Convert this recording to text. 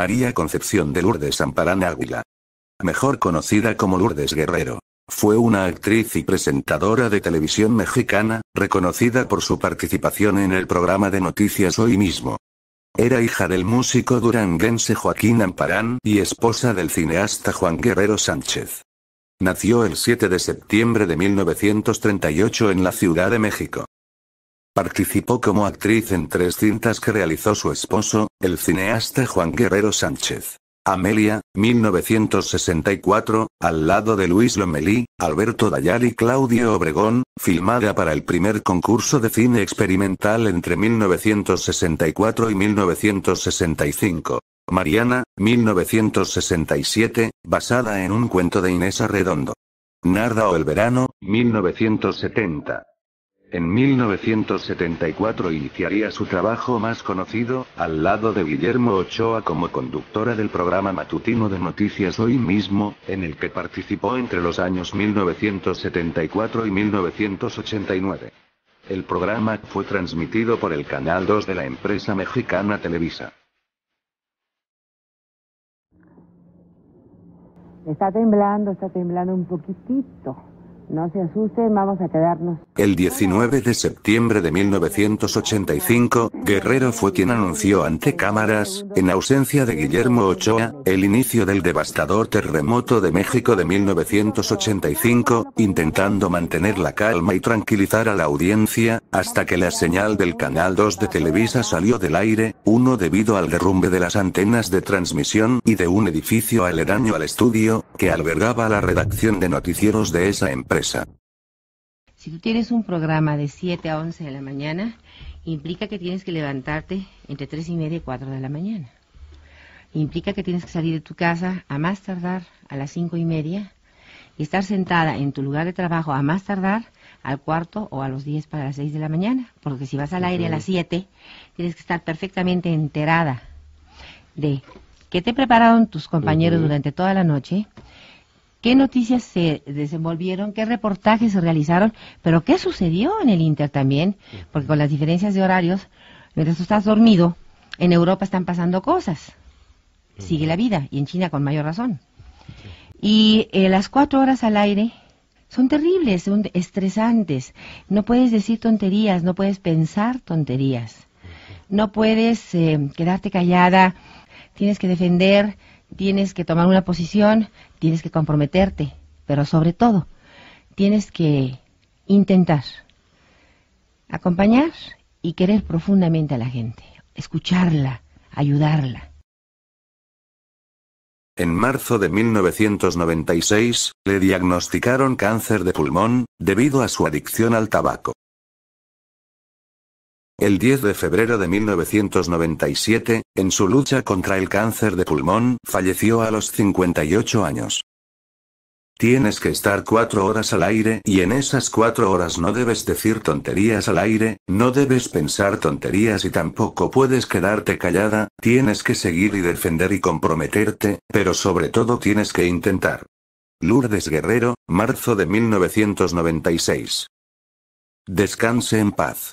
María Concepción de Lourdes Amparán Águila. Mejor conocida como Lourdes Guerrero. Fue una actriz y presentadora de televisión mexicana, reconocida por su participación en el programa de noticias Hoy mismo. Era hija del músico duranguense Joaquín Amparán y esposa del cineasta Juan Guerrero Sánchez. Nació el 7 de septiembre de 1938 en la Ciudad de México. Participó como actriz en tres cintas que realizó su esposo, el cineasta Juan Guerrero Sánchez. Amelia, 1964, al lado de Luis Lomelí, Alberto Dayal y Claudio Obregón, filmada para el primer concurso de cine experimental entre 1964 y 1965. Mariana, 1967, basada en un cuento de Inés Arredondo. Narda o el verano, 1970. En 1974 iniciaría su trabajo más conocido, al lado de Guillermo Ochoa como conductora del programa matutino de noticias Hoy mismo, en el que participó entre los años 1974 y 1989. El programa fue transmitido por el Canal 2 de la empresa mexicana Televisa. Está temblando, está temblando un poquitito. No se asusten, vamos a quedarnos. El 19 de septiembre de 1985, Guerrero fue quien anunció ante cámaras, en ausencia de Guillermo Ochoa, el inicio del devastador terremoto de México de 1985, intentando mantener la calma y tranquilizar a la audiencia, hasta que la señal del Canal 2 de Televisa salió del aire, uno debido al derrumbe de las antenas de transmisión y de un edificio aledaño al estudio, que albergaba la redacción de noticieros de esa empresa. Si tú tienes un programa de 7 a 11 de la mañana, implica que tienes que levantarte entre 3 y media y 4 de la mañana. Implica que tienes que salir de tu casa a más tardar a las 5 y media y estar sentada en tu lugar de trabajo a más tardar al cuarto o a los 10 para las 6 de la mañana. Porque si vas al aire a las 7, tienes que estar perfectamente enterada de qué te prepararon tus compañeros durante toda la noche, qué noticias se desenvolvieron, qué reportajes se realizaron, pero qué sucedió en el Inter también, porque con las diferencias de horarios, mientras tú estás dormido, en Europa están pasando cosas, sigue la vida, y en China con mayor razón. Y eh, las cuatro horas al aire son terribles, son estresantes, no puedes decir tonterías, no puedes pensar tonterías, no puedes eh, quedarte callada, tienes que defender tienes que tomar una posición, tienes que comprometerte, pero sobre todo, tienes que intentar acompañar y querer profundamente a la gente, escucharla, ayudarla. En marzo de 1996, le diagnosticaron cáncer de pulmón, debido a su adicción al tabaco. El 10 de febrero de 1997, en su lucha contra el cáncer de pulmón, falleció a los 58 años. Tienes que estar cuatro horas al aire y en esas cuatro horas no debes decir tonterías al aire, no debes pensar tonterías y tampoco puedes quedarte callada, tienes que seguir y defender y comprometerte, pero sobre todo tienes que intentar. Lourdes Guerrero, marzo de 1996. Descanse en paz.